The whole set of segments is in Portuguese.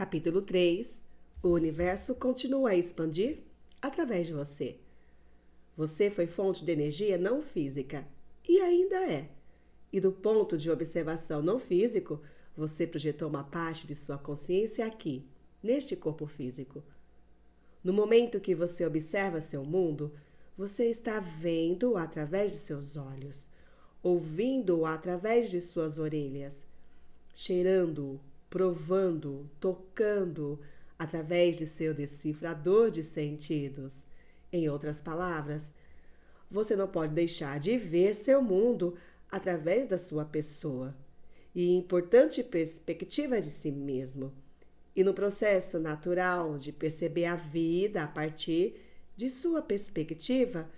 Capítulo 3 O universo continua a expandir através de você. Você foi fonte de energia não física e ainda é. E do ponto de observação não físico, você projetou uma parte de sua consciência aqui, neste corpo físico. No momento que você observa seu mundo, você está vendo através de seus olhos, ouvindo através de suas orelhas, cheirando-o provando, tocando, através de seu decifrador de sentidos. Em outras palavras, você não pode deixar de ver seu mundo através da sua pessoa e importante perspectiva de si mesmo. E no processo natural de perceber a vida a partir de sua perspectiva,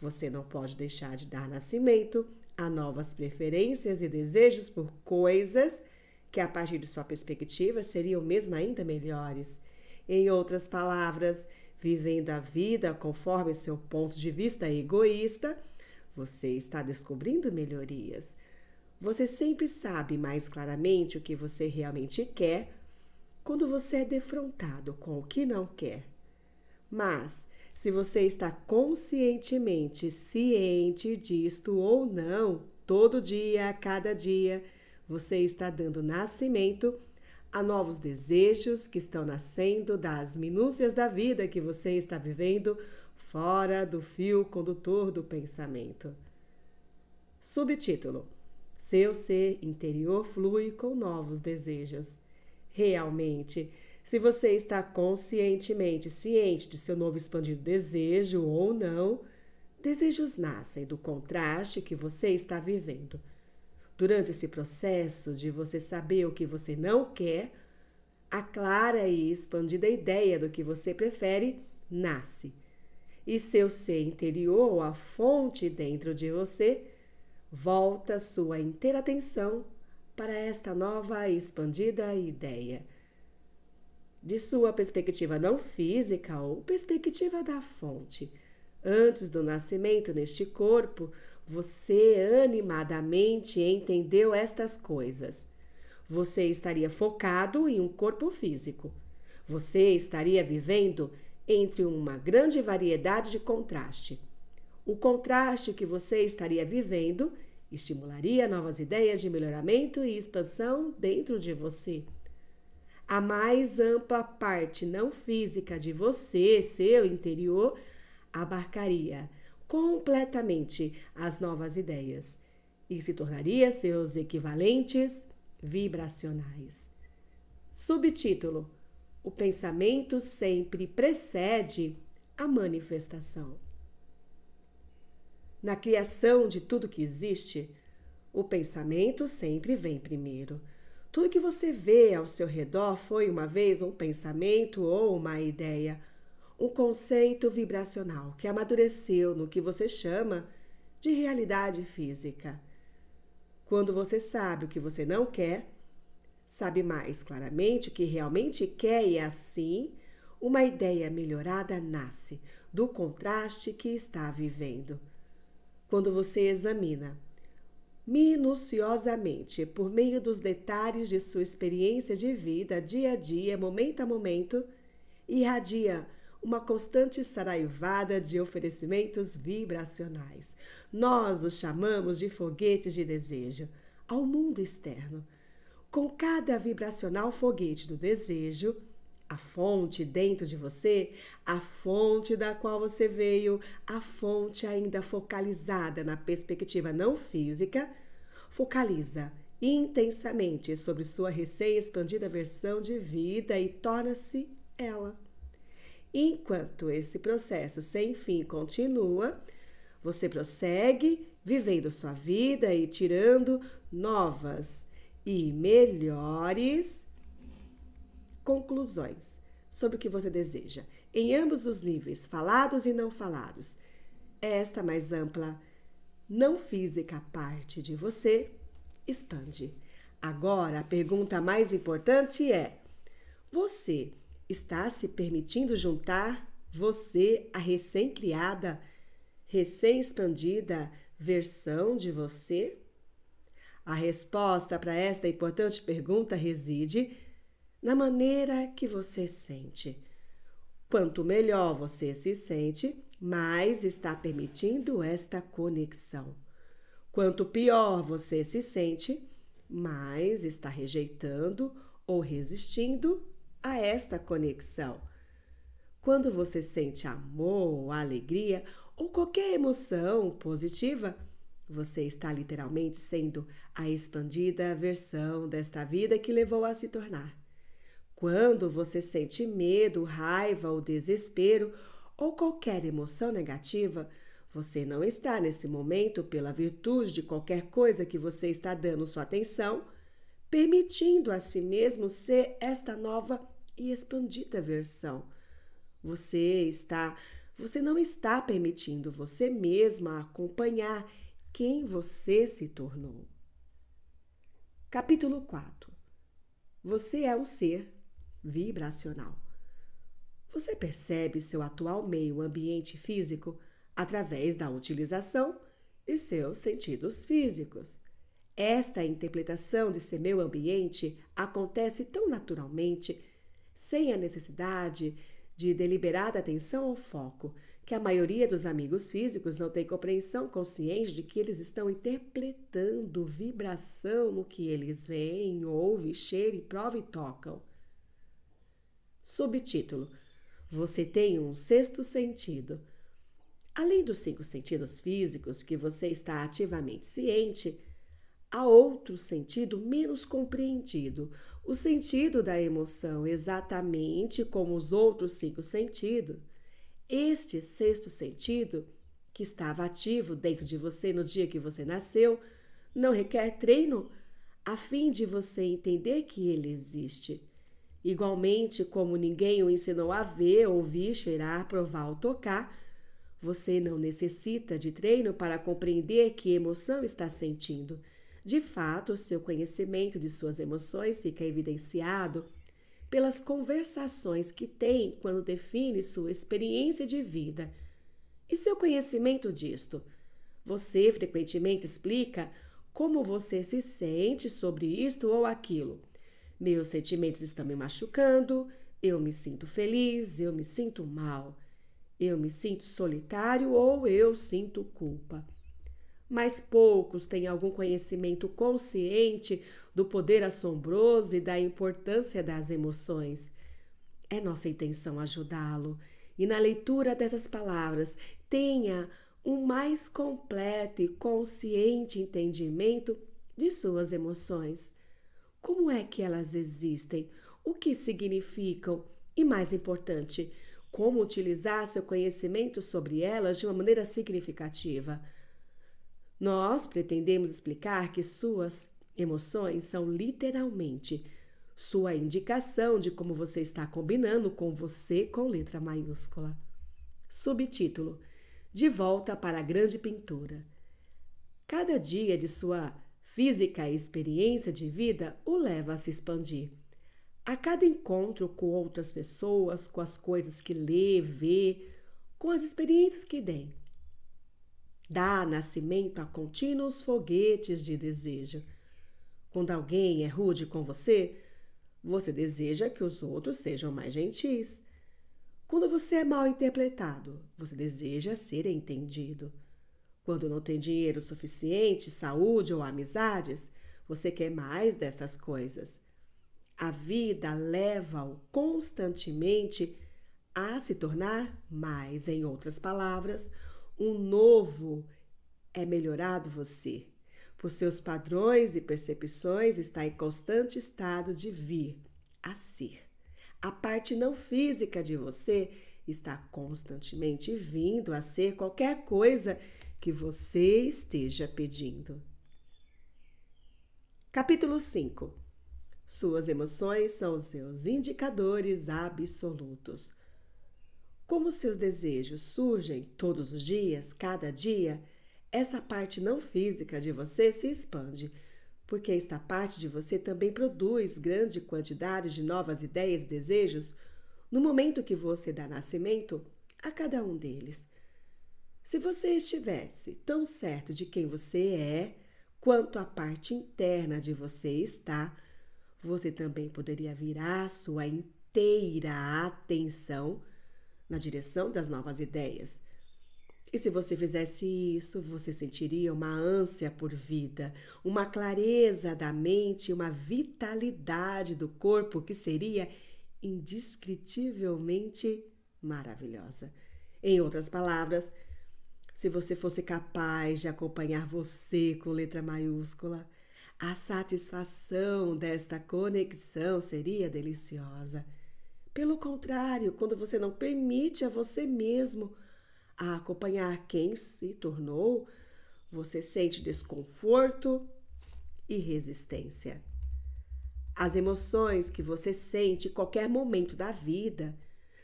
você não pode deixar de dar nascimento a novas preferências e desejos por coisas que a partir de sua perspectiva seriam mesmo ainda melhores. Em outras palavras, vivendo a vida conforme seu ponto de vista egoísta, você está descobrindo melhorias. Você sempre sabe mais claramente o que você realmente quer quando você é defrontado com o que não quer. Mas, se você está conscientemente ciente disto ou não, todo dia, a cada dia, você está dando nascimento a novos desejos que estão nascendo das minúcias da vida que você está vivendo fora do fio condutor do pensamento. Subtítulo: Seu ser interior flui com novos desejos. Realmente, se você está conscientemente ciente de seu novo expandido desejo ou não, desejos nascem do contraste que você está vivendo. Durante esse processo de você saber o que você não quer, a clara e expandida ideia do que você prefere nasce. E seu ser interior, a fonte dentro de você, volta sua inteira atenção para esta nova e expandida ideia. De sua perspectiva não física ou perspectiva da fonte, antes do nascimento neste corpo, você animadamente entendeu estas coisas, você estaria focado em um corpo físico. Você estaria vivendo entre uma grande variedade de contraste. O contraste que você estaria vivendo estimularia novas ideias de melhoramento e expansão dentro de você. A mais ampla parte não física de você, seu interior, abarcaria completamente as novas ideias e se tornaria seus equivalentes vibracionais. Subtítulo: O pensamento sempre precede a manifestação. Na criação de tudo que existe, o pensamento sempre vem primeiro. Tudo que você vê ao seu redor foi uma vez um pensamento ou uma ideia um conceito vibracional que amadureceu no que você chama de realidade física. Quando você sabe o que você não quer, sabe mais claramente o que realmente quer e assim, uma ideia melhorada nasce do contraste que está vivendo. Quando você examina minuciosamente por meio dos detalhes de sua experiência de vida, dia a dia, momento a momento, irradia uma constante saraivada de oferecimentos vibracionais. Nós os chamamos de foguetes de desejo ao mundo externo. Com cada vibracional foguete do desejo, a fonte dentro de você, a fonte da qual você veio, a fonte ainda focalizada na perspectiva não física, focaliza intensamente sobre sua recém-expandida versão de vida e torna-se ela. Enquanto esse processo sem fim continua, você prossegue vivendo sua vida e tirando novas e melhores conclusões sobre o que você deseja, em ambos os níveis, falados e não falados. Esta mais ampla, não física parte de você expande. Agora, a pergunta mais importante é: você está se permitindo juntar você a recém-criada, recém-expandida versão de você? A resposta para esta importante pergunta reside na maneira que você sente. Quanto melhor você se sente, mais está permitindo esta conexão. Quanto pior você se sente, mais está rejeitando ou resistindo a esta conexão. Quando você sente amor, alegria ou qualquer emoção positiva, você está literalmente sendo a expandida versão desta vida que levou a se tornar. Quando você sente medo, raiva ou desespero ou qualquer emoção negativa, você não está nesse momento, pela virtude de qualquer coisa que você está dando sua atenção, permitindo a si mesmo ser esta nova e expandida versão. Você está, você não está permitindo você mesma acompanhar quem você se tornou. Capítulo 4. Você é um ser vibracional. Você percebe seu atual meio ambiente físico através da utilização de seus sentidos físicos. Esta interpretação de seu meio ambiente acontece tão naturalmente sem a necessidade de deliberada atenção ao foco, que a maioria dos amigos físicos não tem compreensão consciente de que eles estão interpretando vibração no que eles veem, ouvem, cheiram, provam e tocam. Subtítulo: Você tem um sexto sentido. Além dos cinco sentidos físicos que você está ativamente ciente, Há outro sentido menos compreendido, o sentido da emoção, exatamente como os outros cinco sentidos. Este sexto sentido, que estava ativo dentro de você no dia que você nasceu, não requer treino a fim de você entender que ele existe. Igualmente, como ninguém o ensinou a ver, ouvir, cheirar, provar ou tocar, você não necessita de treino para compreender que emoção está sentindo. De fato, seu conhecimento de suas emoções fica evidenciado pelas conversações que tem quando define sua experiência de vida e seu conhecimento disto. Você frequentemente explica como você se sente sobre isto ou aquilo. Meus sentimentos estão me machucando, eu me sinto feliz, eu me sinto mal, eu me sinto solitário ou eu sinto culpa mas poucos têm algum conhecimento consciente do poder assombroso e da importância das emoções. É nossa intenção ajudá-lo e, na leitura dessas palavras, tenha um mais completo e consciente entendimento de suas emoções. Como é que elas existem? O que significam? E mais importante, como utilizar seu conhecimento sobre elas de uma maneira significativa? Nós pretendemos explicar que suas emoções são literalmente sua indicação de como você está combinando com você com letra maiúscula. Subtítulo: De volta para a grande pintura. Cada dia de sua física e experiência de vida o leva a se expandir. A cada encontro com outras pessoas, com as coisas que lê, vê, com as experiências que tem, dá nascimento a contínuos foguetes de desejo. Quando alguém é rude com você, você deseja que os outros sejam mais gentis. Quando você é mal interpretado, você deseja ser entendido. Quando não tem dinheiro suficiente, saúde ou amizades, você quer mais dessas coisas. A vida leva-o constantemente a se tornar mais, em outras palavras, o novo é melhorado você, por seus padrões e percepções está em constante estado de vir a ser. A parte não física de você está constantemente vindo a ser qualquer coisa que você esteja pedindo. Capítulo 5 Suas emoções são seus indicadores absolutos. Como seus desejos surgem todos os dias, cada dia, essa parte não física de você se expande, porque esta parte de você também produz grande quantidade de novas ideias e desejos no momento que você dá nascimento a cada um deles. Se você estivesse tão certo de quem você é, quanto a parte interna de você está, você também poderia virar sua inteira atenção na direção das novas ideias. E se você fizesse isso, você sentiria uma ânsia por vida, uma clareza da mente, uma vitalidade do corpo que seria indescritivelmente maravilhosa. Em outras palavras, se você fosse capaz de acompanhar você com letra maiúscula, a satisfação desta conexão seria deliciosa. Pelo contrário, quando você não permite a você mesmo a acompanhar quem se tornou, você sente desconforto e resistência. As emoções que você sente em qualquer momento da vida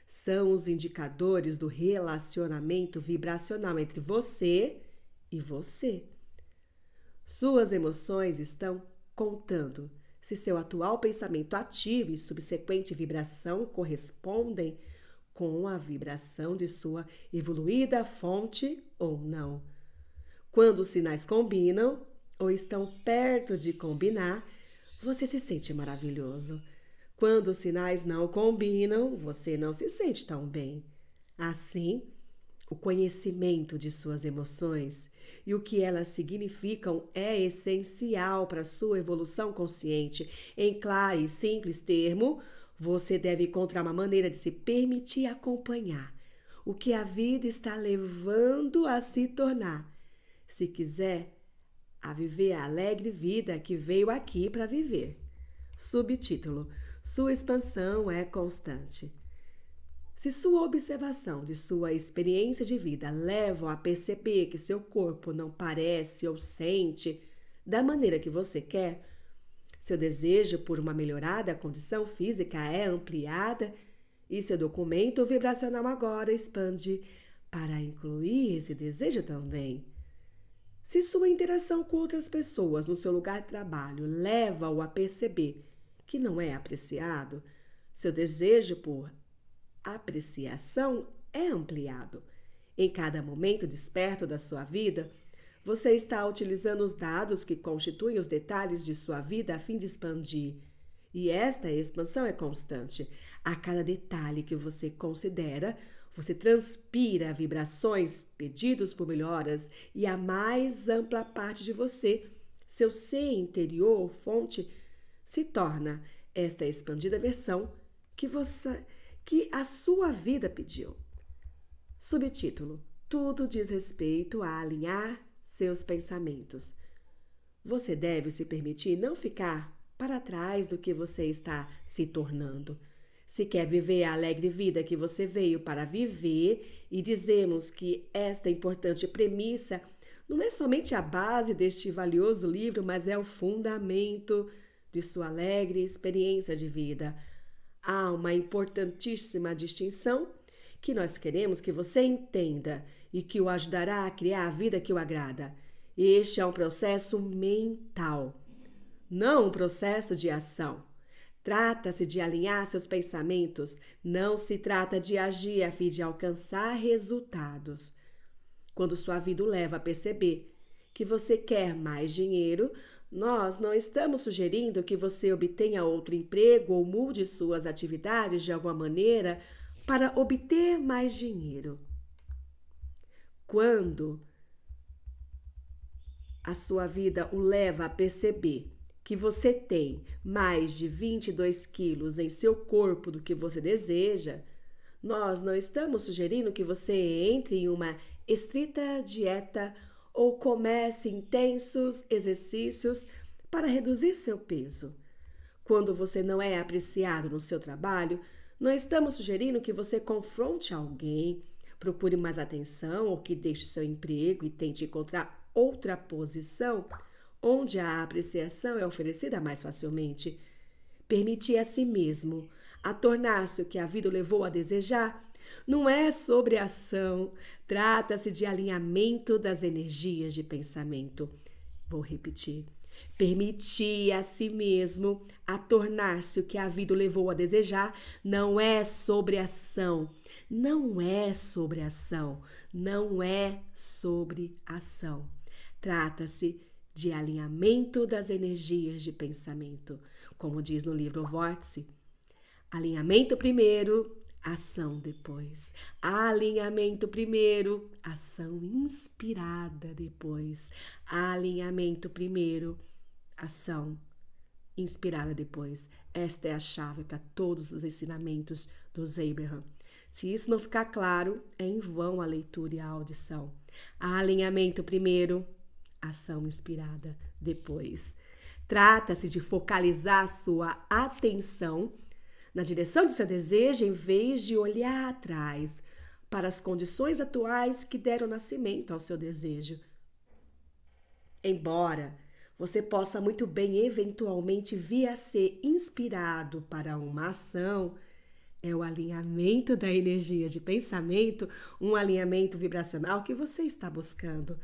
são os indicadores do relacionamento vibracional entre você e você. Suas emoções estão contando se seu atual pensamento ativo e subsequente vibração correspondem com a vibração de sua evoluída fonte ou não. Quando os sinais combinam ou estão perto de combinar, você se sente maravilhoso. Quando os sinais não combinam, você não se sente tão bem. Assim, o conhecimento de suas emoções e o que elas significam é essencial para sua evolução consciente. Em claro e simples termo, você deve encontrar uma maneira de se permitir acompanhar o que a vida está levando a se tornar. Se quiser, a viver a alegre vida que veio aqui para viver. Subtítulo: Sua expansão é constante. Se sua observação de sua experiência de vida leva a perceber que seu corpo não parece ou sente da maneira que você quer, seu desejo por uma melhorada condição física é ampliada e seu documento vibracional agora expande para incluir esse desejo também. Se sua interação com outras pessoas no seu lugar de trabalho leva-o a perceber que não é apreciado, seu desejo por apreciação é ampliado. Em cada momento desperto da sua vida, você está utilizando os dados que constituem os detalhes de sua vida a fim de expandir. E esta expansão é constante. A cada detalhe que você considera, você transpira vibrações, pedidos por melhoras e a mais ampla parte de você, seu ser interior, fonte, se torna esta expandida versão que você que a sua vida pediu. Subtítulo: Tudo diz respeito a alinhar seus pensamentos. Você deve se permitir não ficar para trás do que você está se tornando. Se quer viver a alegre vida que você veio para viver, e dizemos que esta importante premissa não é somente a base deste valioso livro, mas é o fundamento de sua alegre experiência de vida há uma importantíssima distinção que nós queremos que você entenda e que o ajudará a criar a vida que o agrada. Este é um processo mental, não um processo de ação. Trata-se de alinhar seus pensamentos, não se trata de agir a fim de alcançar resultados. Quando sua vida o leva a perceber que você quer mais dinheiro, nós não estamos sugerindo que você obtenha outro emprego ou mude suas atividades de alguma maneira para obter mais dinheiro. Quando a sua vida o leva a perceber que você tem mais de 22 quilos em seu corpo do que você deseja, nós não estamos sugerindo que você entre em uma estrita dieta ou comece intensos exercícios para reduzir seu peso. Quando você não é apreciado no seu trabalho, não estamos sugerindo que você confronte alguém, procure mais atenção ou que deixe seu emprego e tente encontrar outra posição onde a apreciação é oferecida mais facilmente. Permitir a si mesmo a tornar-se o que a vida levou a desejar não é sobre ação, trata-se de alinhamento das energias de pensamento. Vou repetir. Permitir a si mesmo a tornar-se o que a vida o levou a desejar não é sobre ação. Não é sobre ação. Não é sobre ação. Trata-se de alinhamento das energias de pensamento, como diz no livro Vórtice. Alinhamento primeiro, ação depois. Alinhamento primeiro, ação inspirada depois. Alinhamento primeiro, ação inspirada depois. Esta é a chave para todos os ensinamentos dos Abraham. Se isso não ficar claro, é em vão a leitura e a audição. Alinhamento primeiro, ação inspirada depois. Trata-se de focalizar sua atenção na direção de seu desejo em vez de olhar atrás para as condições atuais que deram nascimento ao seu desejo. Embora você possa muito bem eventualmente vir a ser inspirado para uma ação, é o alinhamento da energia de pensamento, um alinhamento vibracional que você está buscando.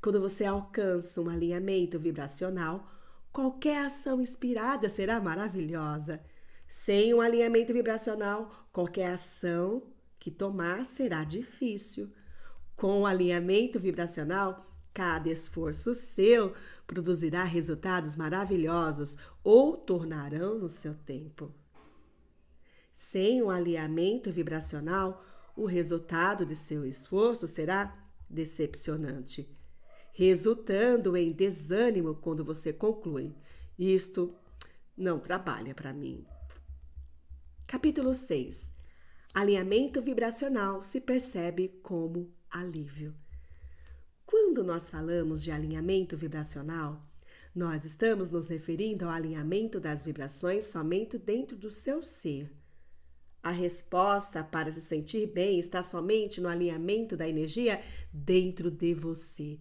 Quando você alcança um alinhamento vibracional, qualquer ação inspirada será maravilhosa. Sem um alinhamento vibracional, qualquer ação que tomar será difícil. Com o alinhamento vibracional, cada esforço seu produzirá resultados maravilhosos ou tornarão no seu tempo. Sem um alinhamento vibracional, o resultado de seu esforço será decepcionante, resultando em desânimo quando você conclui: isto não trabalha para mim. Capítulo 6. Alinhamento vibracional se percebe como alívio. Quando nós falamos de alinhamento vibracional, nós estamos nos referindo ao alinhamento das vibrações somente dentro do seu ser. A resposta para se sentir bem está somente no alinhamento da energia dentro de você.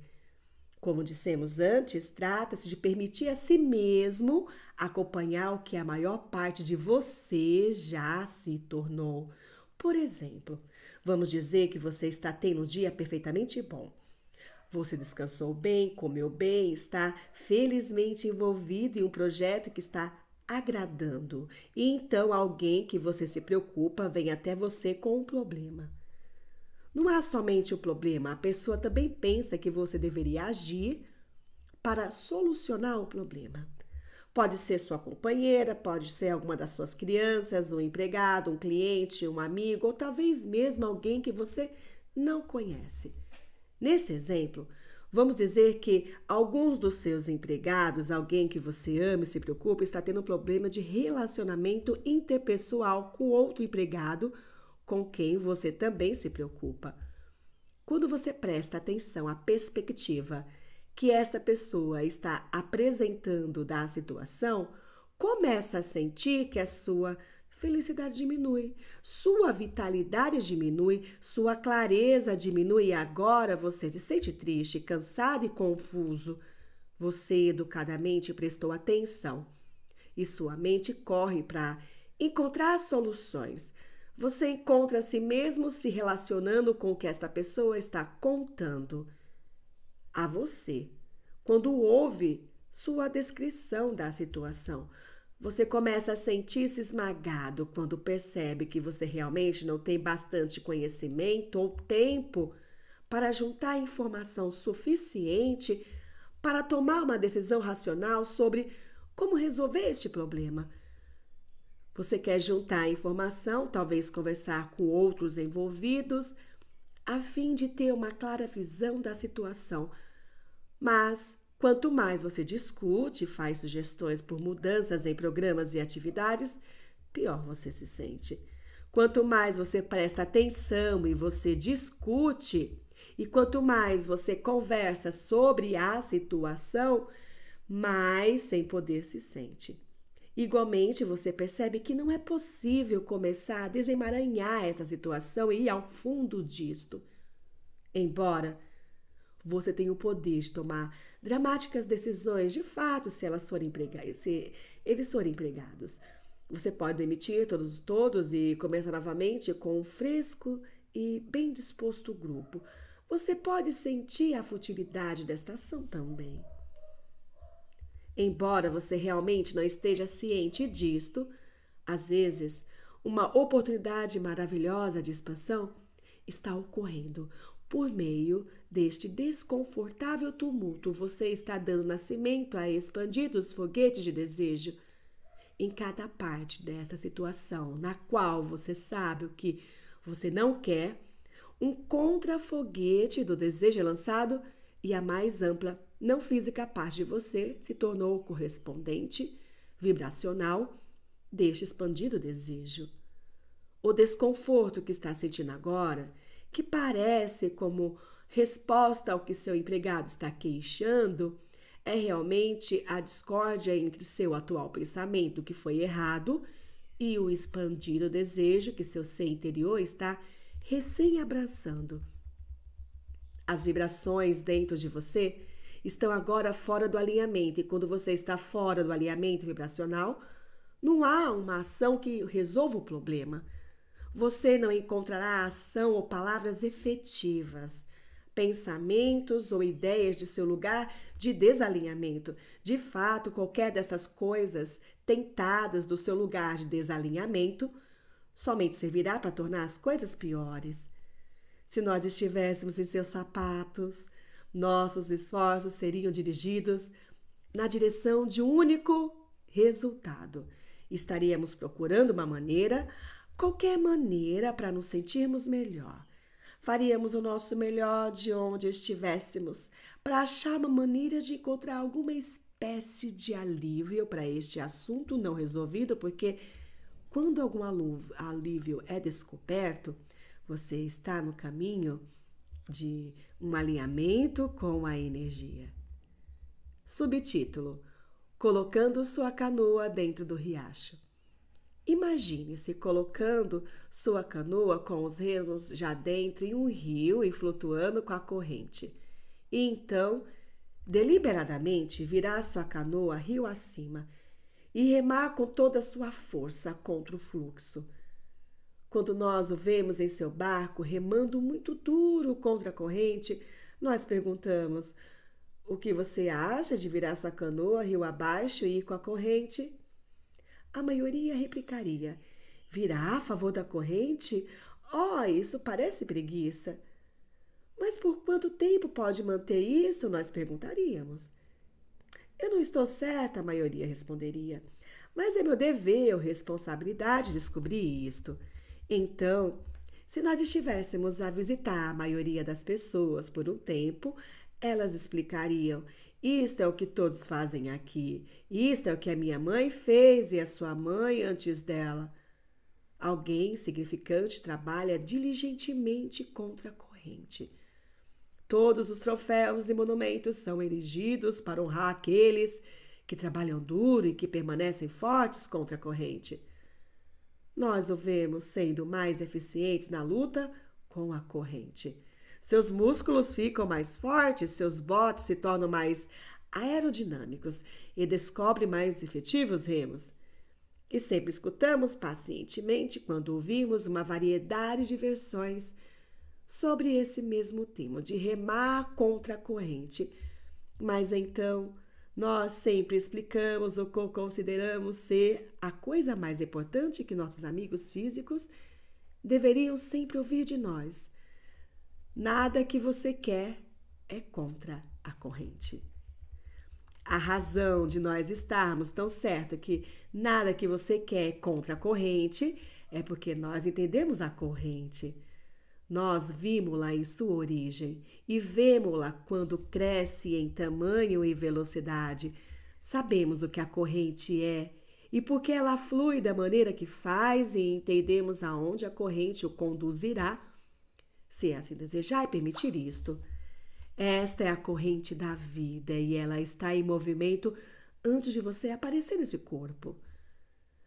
Como dissemos antes, trata-se de permitir a si mesmo acompanhar o que a maior parte de você já se tornou. Por exemplo, vamos dizer que você está tendo um dia perfeitamente bom. Você descansou bem, comeu bem, está felizmente envolvido em um projeto que está agradando. E então alguém que você se preocupa vem até você com um problema. Não há somente o problema, a pessoa também pensa que você deveria agir para solucionar o problema. Pode ser sua companheira, pode ser alguma das suas crianças, um empregado, um cliente, um amigo ou talvez mesmo alguém que você não conhece. Nesse exemplo, vamos dizer que alguns dos seus empregados, alguém que você ama e se preocupa, está tendo um problema de relacionamento interpessoal com outro empregado com quem você também se preocupa. Quando você presta atenção à perspectiva que essa pessoa está apresentando da situação, começa a sentir que a sua felicidade diminui, sua vitalidade diminui, sua clareza diminui e agora você se sente triste, cansado e confuso. Você educadamente prestou atenção e sua mente corre para encontrar soluções, você encontra-se mesmo se relacionando com o que esta pessoa está contando a você. Quando ouve sua descrição da situação, você começa a sentir-se esmagado quando percebe que você realmente não tem bastante conhecimento ou tempo para juntar informação suficiente para tomar uma decisão racional sobre como resolver este problema. Você quer juntar informação, talvez conversar com outros envolvidos, a fim de ter uma clara visão da situação. Mas quanto mais você discute, faz sugestões por mudanças em programas e atividades, pior você se sente. Quanto mais você presta atenção e você discute, e quanto mais você conversa sobre a situação, mais sem poder se sente. Igualmente, você percebe que não é possível começar a desemaranhar essa situação e ir ao fundo disto. Embora você tenha o poder de tomar dramáticas decisões, de fato, se elas forem empregadas, se eles forem empregados. Você pode demitir todos todos e começar novamente com um fresco e bem disposto grupo. Você pode sentir a futilidade desta ação também. Embora você realmente não esteja ciente disto, às vezes uma oportunidade maravilhosa de expansão está ocorrendo. Por meio deste desconfortável tumulto, você está dando nascimento a expandidos foguetes de desejo. Em cada parte desta situação, na qual você sabe o que você não quer, um contra-foguete do desejo é lançado e a mais ampla não física parte de você se tornou o correspondente vibracional deste expandido desejo. O desconforto que está sentindo agora, que parece como resposta ao que seu empregado está queixando, é realmente a discórdia entre seu atual pensamento que foi errado e o expandido desejo que seu ser interior está recém abraçando. As vibrações dentro de você estão agora fora do alinhamento. E quando você está fora do alinhamento vibracional, não há uma ação que resolva o problema. Você não encontrará ação ou palavras efetivas, pensamentos ou ideias de seu lugar de desalinhamento. De fato, qualquer dessas coisas tentadas do seu lugar de desalinhamento somente servirá para tornar as coisas piores. Se nós estivéssemos em seus sapatos, nossos esforços seriam dirigidos na direção de um único resultado. Estaríamos procurando uma maneira, qualquer maneira, para nos sentirmos melhor. Faríamos o nosso melhor de onde estivéssemos para achar uma maneira de encontrar alguma espécie de alívio para este assunto não resolvido, porque quando algum alívio é descoberto, você está no caminho de um alinhamento com a energia. Subtítulo: Colocando sua canoa dentro do riacho. Imagine-se colocando sua canoa com os remos já dentro em um rio e flutuando com a corrente. E então, deliberadamente, virar sua canoa rio acima e remar com toda a sua força contra o fluxo quando nós o vemos em seu barco remando muito duro contra a corrente, nós perguntamos: O que você acha de virar sua canoa rio abaixo e ir com a corrente? A maioria replicaria: Virar a favor da corrente? Oh, isso parece preguiça. Mas por quanto tempo pode manter isso? Nós perguntaríamos. Eu não estou certa, a maioria responderia. Mas é meu dever ou responsabilidade descobrir isto. Então, se nós estivéssemos a visitar a maioria das pessoas por um tempo, elas explicariam: isto é o que todos fazem aqui, isto é o que a minha mãe fez e a sua mãe antes dela. Alguém significante trabalha diligentemente contra a corrente. Todos os troféus e monumentos são erigidos para honrar aqueles que trabalham duro e que permanecem fortes contra a corrente nós o vemos sendo mais eficientes na luta com a corrente. Seus músculos ficam mais fortes, seus botes se tornam mais aerodinâmicos e descobre mais efetivos remos. E sempre escutamos pacientemente quando ouvimos uma variedade de versões sobre esse mesmo tema de remar contra a corrente. Mas então, nós sempre explicamos ou consideramos ser a coisa mais importante que nossos amigos físicos deveriam sempre ouvir de nós. Nada que você quer é contra a corrente. A razão de nós estarmos tão certo que nada que você quer é contra a corrente é porque nós entendemos a corrente. Nós vimos-la em sua origem e vemos-la quando cresce em tamanho e velocidade. Sabemos o que a corrente é e porque ela flui da maneira que faz e entendemos aonde a corrente o conduzirá, se assim desejar e permitir isto. Esta é a corrente da vida e ela está em movimento antes de você aparecer nesse corpo.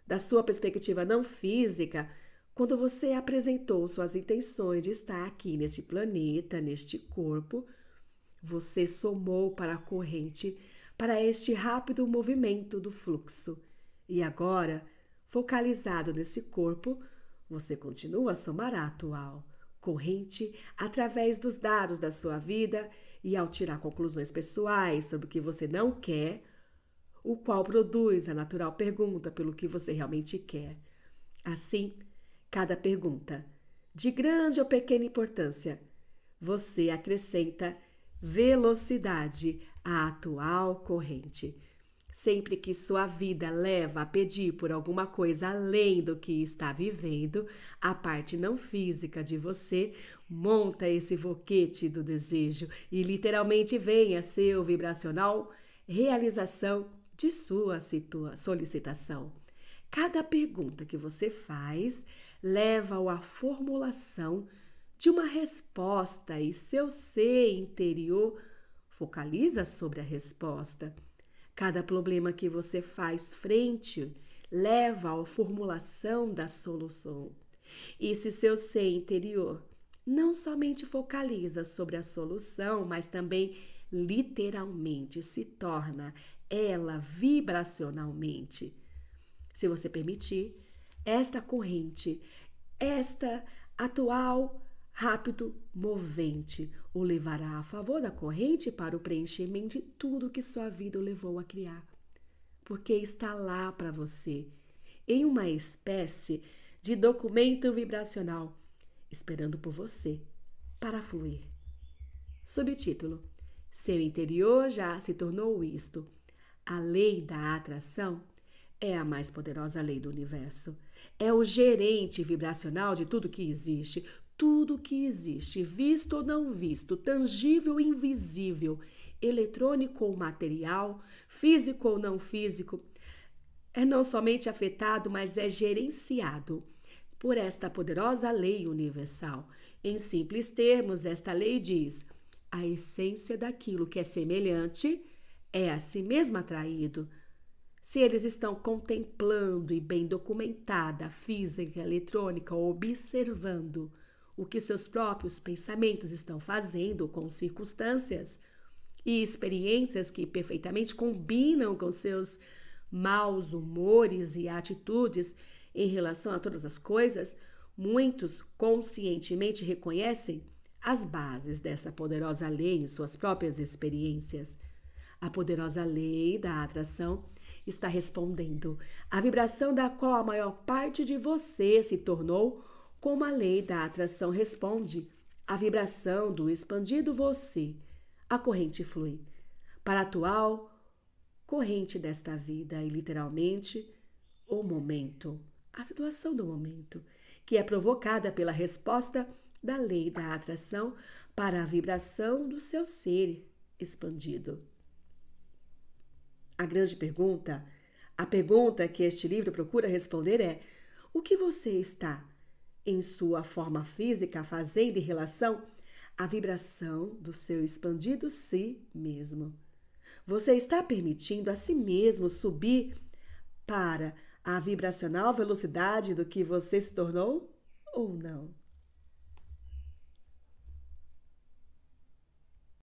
Da sua perspectiva não física, quando você apresentou suas intenções de estar aqui neste planeta, neste corpo, você somou para a corrente, para este rápido movimento do fluxo. E agora, focalizado nesse corpo, você continua a somar a atual corrente através dos dados da sua vida e ao tirar conclusões pessoais sobre o que você não quer, o qual produz a natural pergunta pelo que você realmente quer. Assim, cada pergunta, de grande ou pequena importância. Você acrescenta velocidade à atual corrente. Sempre que sua vida leva a pedir por alguma coisa além do que está vivendo, a parte não física de você monta esse voquete do desejo e literalmente vem a seu vibracional realização de sua solicitação. Cada pergunta que você faz leva-o à formulação de uma resposta e seu ser interior focaliza sobre a resposta. Cada problema que você faz frente leva à formulação da solução. E se seu ser interior não somente focaliza sobre a solução, mas também literalmente se torna ela vibracionalmente. Se você permitir, esta corrente, esta atual rápido movente o levará a favor da corrente para o preenchimento de tudo que sua vida o levou a criar. Porque está lá para você, em uma espécie de documento vibracional, esperando por você para fluir. Subtítulo: Seu interior já se tornou isto. A lei da atração é a mais poderosa lei do universo é o gerente vibracional de tudo que existe. Tudo que existe, visto ou não visto, tangível ou invisível, eletrônico ou material, físico ou não físico, é não somente afetado, mas é gerenciado por esta poderosa lei universal. Em simples termos, esta lei diz: a essência daquilo que é semelhante é a si mesma atraído. Se eles estão contemplando e bem documentada a física eletrônica, observando o que seus próprios pensamentos estão fazendo com circunstâncias e experiências que perfeitamente combinam com seus maus humores e atitudes em relação a todas as coisas, muitos conscientemente reconhecem as bases dessa poderosa lei em suas próprias experiências. A poderosa lei da atração está respondendo, a vibração da qual a maior parte de você se tornou, como a lei da atração responde, a vibração do expandido você, a corrente flui para a atual corrente desta vida e literalmente o momento, a situação do momento, que é provocada pela resposta da lei da atração para a vibração do seu ser expandido. A grande pergunta, a pergunta que este livro procura responder é: o que você está, em sua forma física, fazendo em relação à vibração do seu expandido si mesmo? Você está permitindo a si mesmo subir para a vibracional velocidade do que você se tornou ou não?